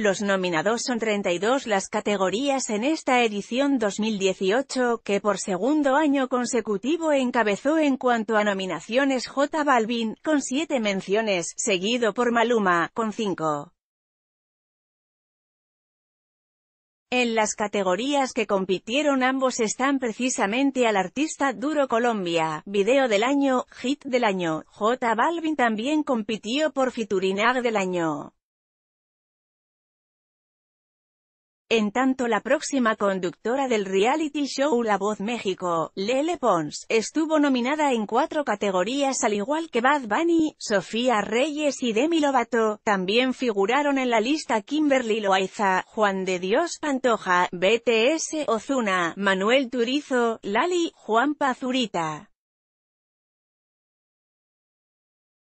Los nominados son 32 las categorías en esta edición 2018, que por segundo año consecutivo encabezó en cuanto a nominaciones J Balvin, con 7 menciones, seguido por Maluma, con 5. En las categorías que compitieron ambos están precisamente al artista Duro Colombia, Video del Año, Hit del Año, J Balvin también compitió por Fiturinag del Año. En tanto la próxima conductora del reality show La Voz México, Lele Pons, estuvo nominada en cuatro categorías al igual que Bad Bunny, Sofía Reyes y Demi Lovato. También figuraron en la lista Kimberly Loaiza, Juan de Dios Pantoja, BTS Ozuna, Manuel Turizo, Lali, Juan Pazurita.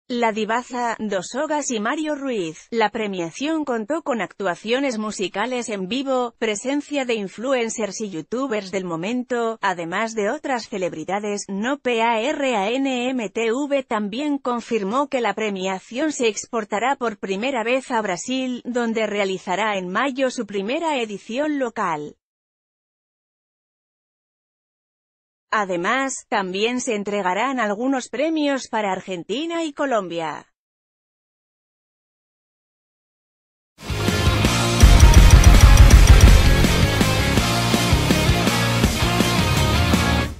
La Divaza, Dos Hogas y Mario Ruiz. La premiación contó con actuaciones musicales en vivo, presencia de influencers y youtubers del momento, además de otras celebridades. No PARANMTV también confirmó que la premiación se exportará por primera vez a Brasil, donde realizará en mayo su primera edición local. Además, también se entregarán algunos premios para Argentina y Colombia.